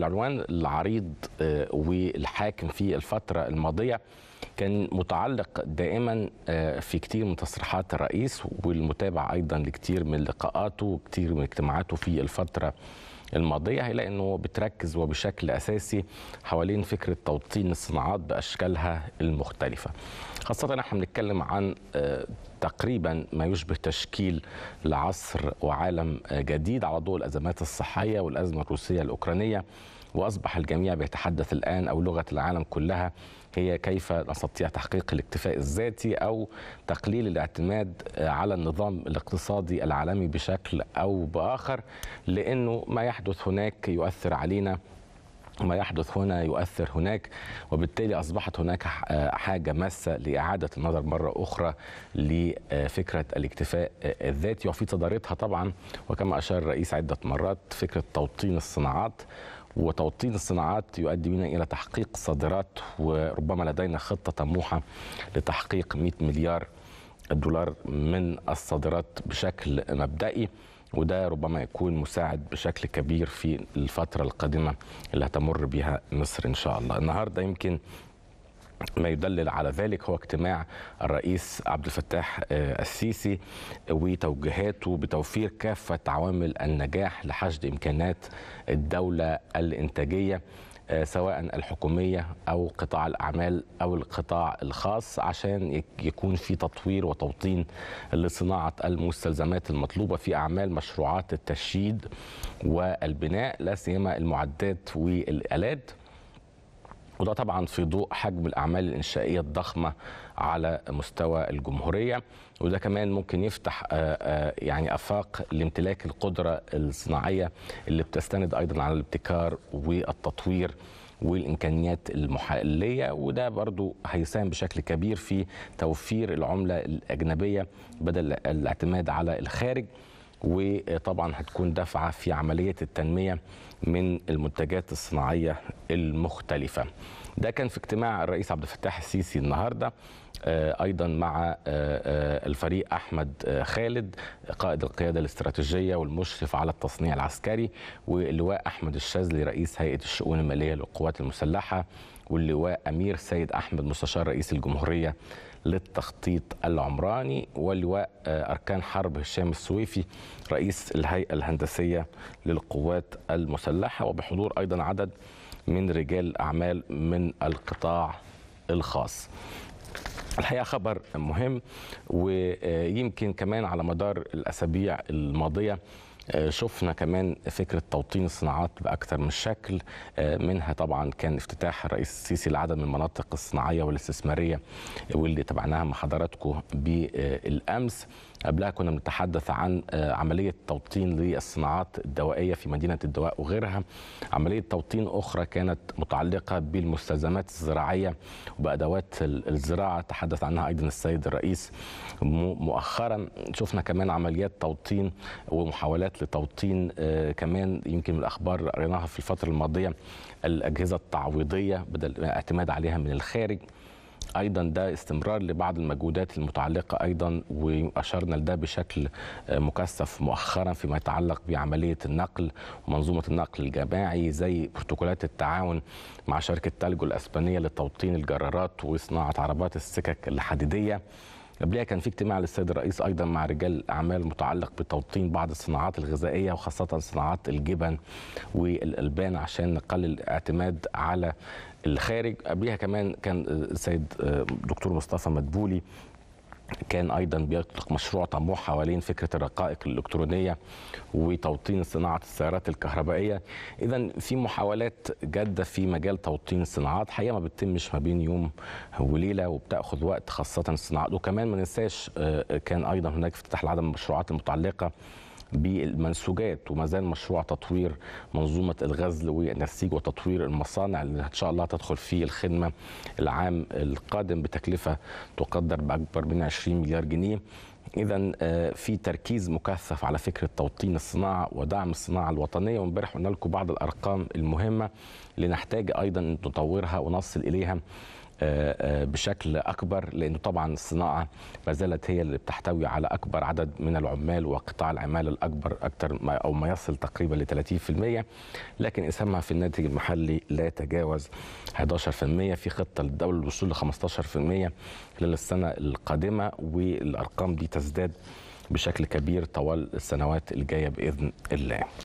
العنوان العريض آه، والحاكم في الفترة الماضية كان متعلق دائما آه، في كتير من تصريحات الرئيس والمتابع ايضا لكتير من لقاءاته وكتير من اجتماعاته في الفتره الماضيه هيلاقي انه بتركز وبشكل اساسي حوالين فكره توطين الصناعات باشكالها المختلفه. خاصه احنا بنتكلم عن آه، تقريبا ما يشبه تشكيل لعصر وعالم آه، جديد على ضوء الازمات الصحيه والازمه الروسيه الاوكرانيه واصبح الجميع بيتحدث الان او لغه العالم كلها هي كيف نستطيع تحقيق الاكتفاء الذاتي او تقليل الاعتماد آه، على النظام الاقتصادي العالمي بشكل او باخر لانه ما يحدث هناك يؤثر علينا ما يحدث هنا يؤثر هناك وبالتالي أصبحت هناك حاجة ماسة لإعادة النظر مرة أخرى لفكرة الاكتفاء الذاتي وفي تدارتها طبعا وكما أشار الرئيس عدة مرات فكرة توطين الصناعات وتوطين الصناعات يؤدي بنا إلى تحقيق صادرات وربما لدينا خطة طموحة لتحقيق 100 مليار الدولار من الصادرات بشكل مبدئي وده ربما يكون مساعد بشكل كبير في الفترة القادمة اللي هتمر بها مصر إن شاء الله النهاردة يمكن ما يدلل على ذلك هو اجتماع الرئيس عبد الفتاح آه، السيسي وتوجيهاته بتوفير كافة عوامل النجاح لحشد إمكانات الدولة الإنتاجية آه، سواء الحكوميه او قطاع الاعمال او القطاع الخاص عشان يكون في تطوير وتوطين لصناعه المستلزمات المطلوبه في اعمال مشروعات التشييد والبناء لا سيما المعدات والالات وده طبعا في ضوء حجم الاعمال الانشائيه الضخمه على مستوى الجمهوريه وده كمان ممكن يفتح آه، آه، يعني افاق لامتلاك القدره الصناعيه اللي بتستند ايضا على الابتكار والتطوير والامكانيات المحليه وده برضو هيساهم بشكل كبير في توفير العمله الاجنبيه بدل الاعتماد على الخارج وطبعا هتكون دفعه في عمليه التنميه من المنتجات الصناعية المختلفة ده كان في اجتماع الرئيس عبد الفتاح السيسي النهارده آه، ايضا مع آه، آه، الفريق احمد خالد قائد القياده الاستراتيجيه والمشرف على التصنيع العسكري واللواء احمد الشاذلي رئيس هيئه الشؤون الماليه للقوات المسلحه واللواء امير سيد احمد مستشار رئيس الجمهوريه للتخطيط العمراني واللواء اركان حرب هشام السويفي رئيس الهيئه الهندسيه للقوات المسلحه المسلحة وبحضور أيضا عدد من رجال أعمال من القطاع الخاص الحقيقه خبر مهم ويمكن كمان على مدار الاسابيع الماضيه آه، شفنا كمان فكره توطين الصناعات باكثر من شكل آه، منها طبعا كان افتتاح الرئيس السيسي لعدد من المناطق الصناعيه والاستثماريه واللي تابعناها مع حضراتكم بالامس قبلها كنا بنتحدث عن آه، عملية توطين للصناعات الدوائية في مدينة الدواء وغيرها عملية توطين أخرى كانت متعلقة بالمستلزمات الزراعية وبأدوات الزراعة تحدث عنها أيضا السيد الرئيس مؤخرا شفنا كمان عمليات توطين ومحاولات لتوطين آه، كمان يمكن الأخبار رأيناها في الفترة الماضية الأجهزة التعويضية بدل الاعتماد عليها من الخارج ايضا ده استمرار لبعض المجهودات المتعلقه ايضا واشرنا لده بشكل آه، مكثف مؤخرا فيما يتعلق بعمليه النقل ومنظومه النقل الجماعي زي بروتوكولات التعاون مع شركه تالجو الاسبانيه لتوطين الجرارات وصناعه عربات السكك الحديديه قبلها كان في اجتماع للسيد الرئيس ايضا مع رجال اعمال متعلق بتوطين بعض الصناعات الغذائيه وخاصه صناعات الجبن والالبان عشان نقلل الاعتماد على الخارج قبلها كمان كان السيد دكتور مصطفى مدبولي كان ايضا بيطلق مشروع طموح حوالين فكره الرقائق الالكترونيه وتوطين صناعه السيارات الكهربائيه اذا في محاولات جاده في مجال توطين الصناعات حقيقه ما بتتمش ما بين يوم وليله وبتاخذ وقت خاصه الصناعات وكمان ما ننساش آه، كان ايضا هناك افتتاح لعدد من المشروعات المتعلقه بالمنسوجات وما زال مشروع تطوير منظومه الغزل والنسيج وتطوير المصانع اللي ان شاء الله تدخل في الخدمه العام القادم بتكلفه تقدر باكبر من 20 مليار جنيه اذا آه، في تركيز مكثف على فكره توطين الصناعه ودعم الصناعه الوطنيه وامبارح قلنا لكم بعض الارقام المهمه اللي نحتاج ايضا نطورها ونصل اليها آه، آه، بشكل اكبر لانه طبعا الصناعه ما زالت هي اللي بتحتوي على اكبر عدد من العمال وقطاع العمال الاكبر اكثر او ما يصل تقريبا ل 30% لكن اسهامها في الناتج المحلي لا يتجاوز 11% في خطه للدوله للوصول ل 15% خلال السنه القادمه والارقام دي تزداد بشكل كبير طوال السنوات الجايه باذن الله